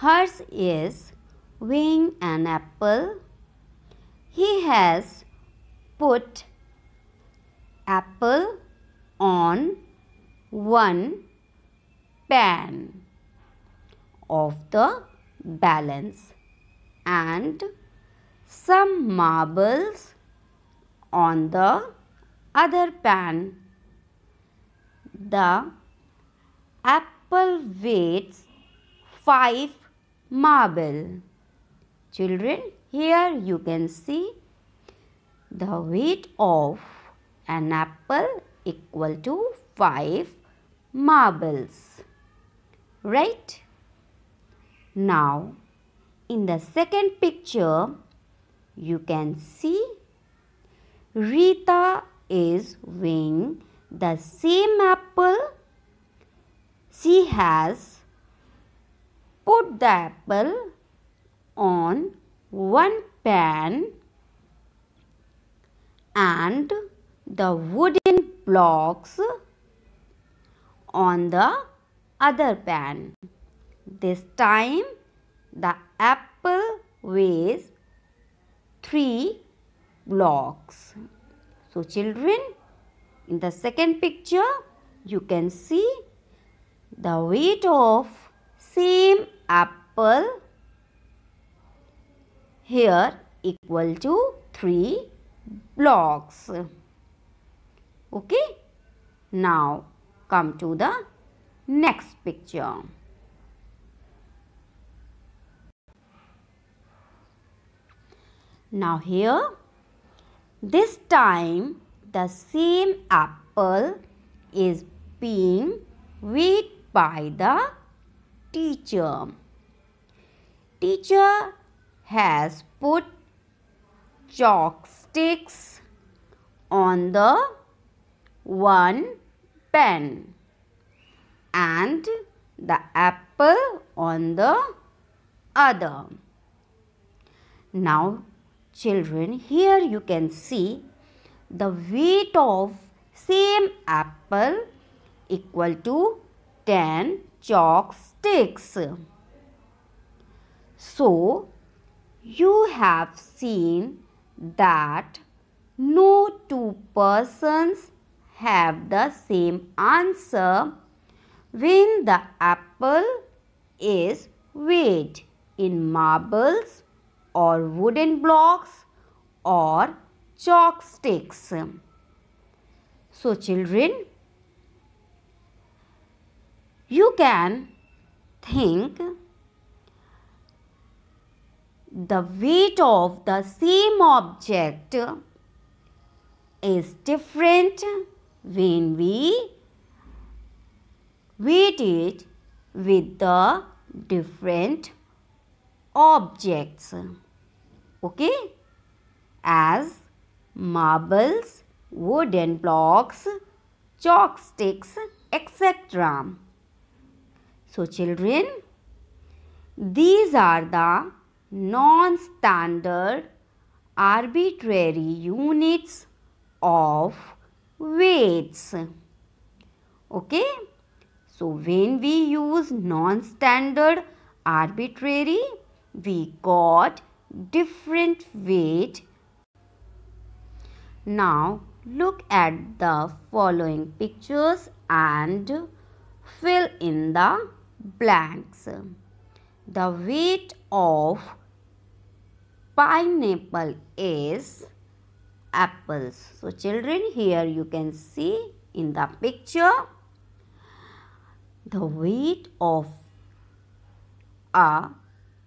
Hers is weighing an apple. He has put apple on one pan of the balance and some marbles on the other pan. The apple weighs 5 marble. Children, here you can see the weight of an apple equal to 5 marbles. Right? Now, in the second picture, you can see Rita is weighing the same apple. She has Put the apple on one pan and the wooden blocks on the other pan. This time the apple weighs 3 blocks. So children, in the second picture, you can see the weight of same apple here equal to 3 blocks. Okay. Now come to the next picture. Now here this time the same apple is being weighed by the teacher. Teacher has put chalksticks on the one pen and the apple on the other. Now children here you can see the weight of same apple equal to 10 chalks sticks. So, you have seen that no two persons have the same answer when the apple is weighed in marbles or wooden blocks or chalk sticks. So children, you can think the weight of the same object is different when we weight it with the different objects okay as marbles wooden blocks chalk sticks, etc so children, these are the non-standard arbitrary units of weights. Okay. So when we use non-standard arbitrary, we got different weight. Now look at the following pictures and fill in the blanks. The weight of pineapple is apples. So children here you can see in the picture the weight of a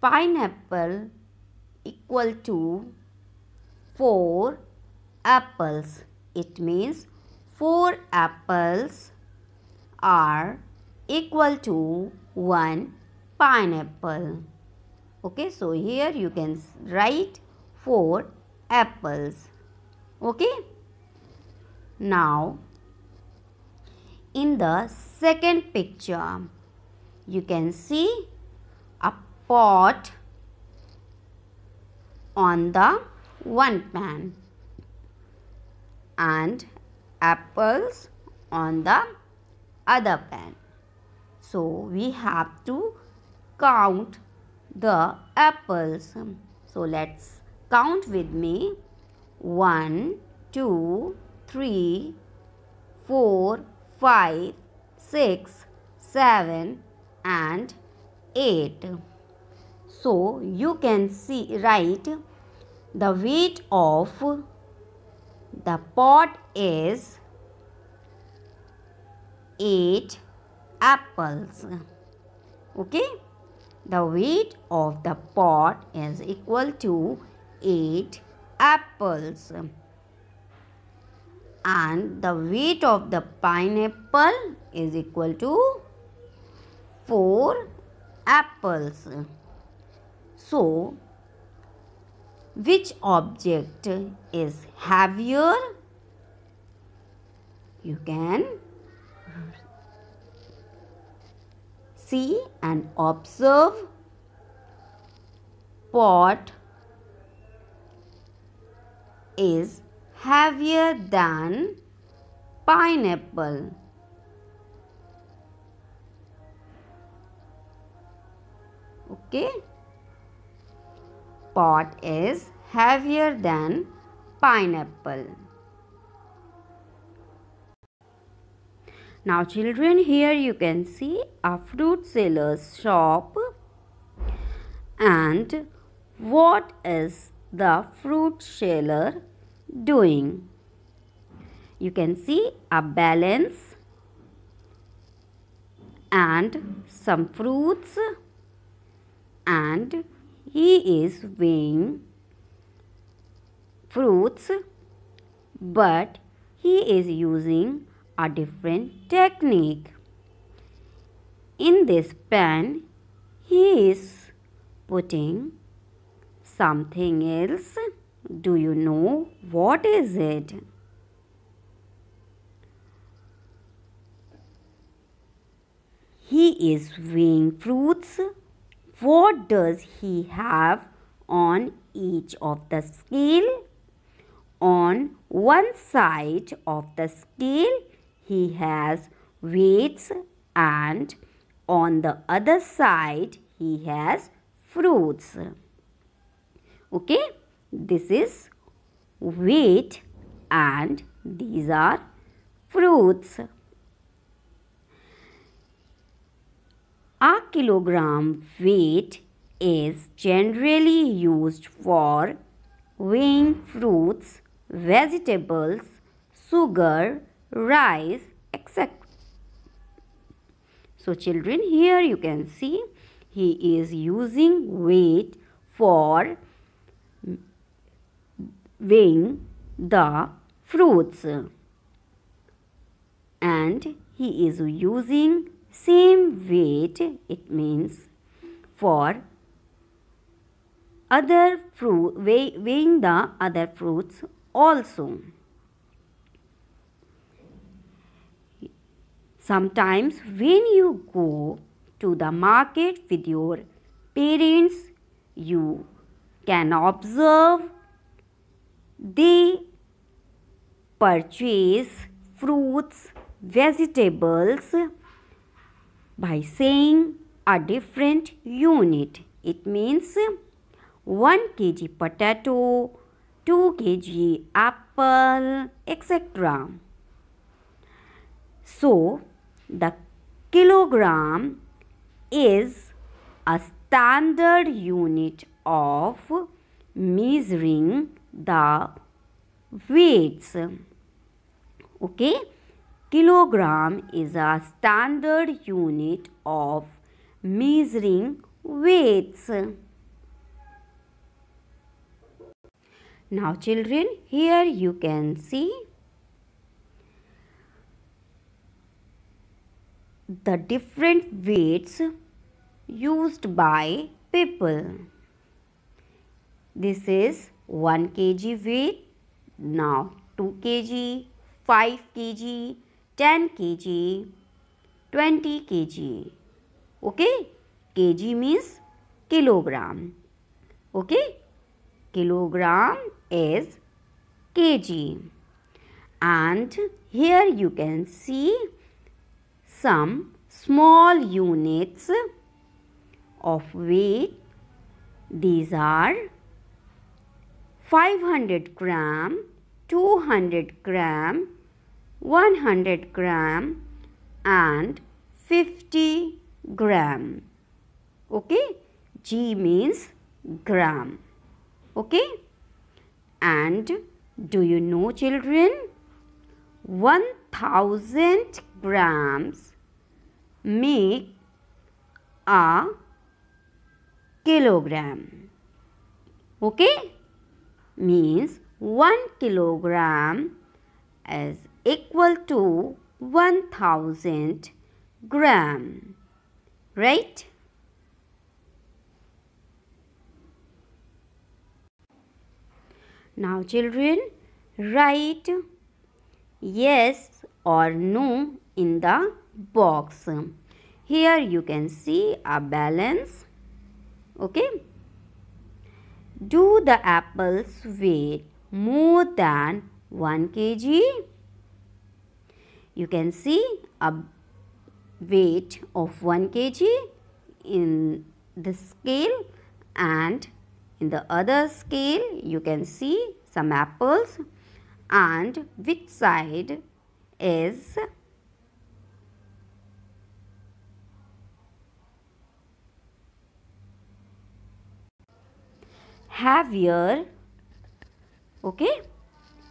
pineapple equal to 4 apples. It means 4 apples are equal to 1 pineapple. Okay, so here you can write 4 apples. Okay. Now, in the second picture, you can see a pot on the one pan and apples on the other pan. So we have to count the apples. So let's count with me. One, two, three, four, five, six, seven, and 8. So you can see write the weight of the pot is 8 apples okay the weight of the pot is equal to 8 apples and the weight of the pineapple is equal to 4 apples so which object is heavier you can see and observe pot is heavier than pineapple. Okay. Pot is heavier than pineapple. Now children here you can see a fruit seller's shop and what is the fruit seller doing? You can see a balance and some fruits and he is weighing fruits but he is using a different technique. In this pan, he is putting something else. Do you know what is it? He is weighing fruits. What does he have on each of the scale? On one side of the scale, he has weights and on the other side he has fruits. Okay, this is weight and these are fruits. A kilogram weight is generally used for weighing fruits, vegetables, sugar, Rise, etc. So children here you can see he is using weight for weighing the fruits and he is using same weight it means for other fruit weighing the other fruits also Sometimes when you go to the market with your parents, you can observe they purchase fruits, vegetables by saying a different unit. It means 1 kg potato, 2 kg apple, etc. So, the kilogram is a standard unit of measuring the weights. Okay, kilogram is a standard unit of measuring weights. Now children, here you can see the different weights used by people. This is 1 kg weight, now 2 kg, 5 kg, 10 kg, 20 kg. Okay? kg means kilogram. Okay? Kilogram is kg. And here you can see some small units of weight. These are 500 gram, 200 gram, 100 gram and 50 gram. Okay, G means gram. Okay, and do you know children? One thousand grams make a kilogram. Okay? Means 1 kilogram is equal to 1000 gram. Right? Now children, write yes or no in the box. Here you can see a balance. Okay. Do the apples weigh more than 1 kg? You can see a weight of 1 kg in the scale and in the other scale you can see some apples and which side is heavier. okay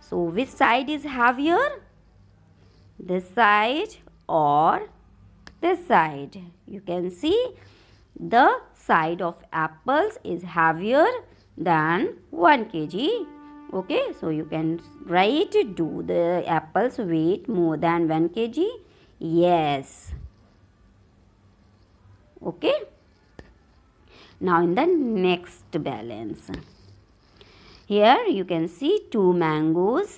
so which side is heavier? this side or this side you can see the side of apples is heavier than 1 kg okay so you can write do the apples weight more than 1 kg yes okay now in the next balance here you can see two mangoes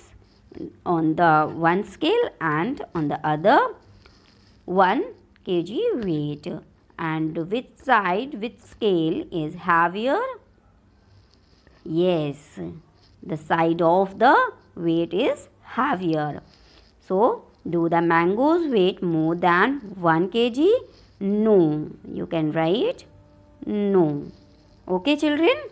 on the one scale and on the other 1 kg weight and which side which scale is heavier yes the side of the weight is heavier. So, do the mangoes weight more than 1 kg? No. You can write no. Okay, children?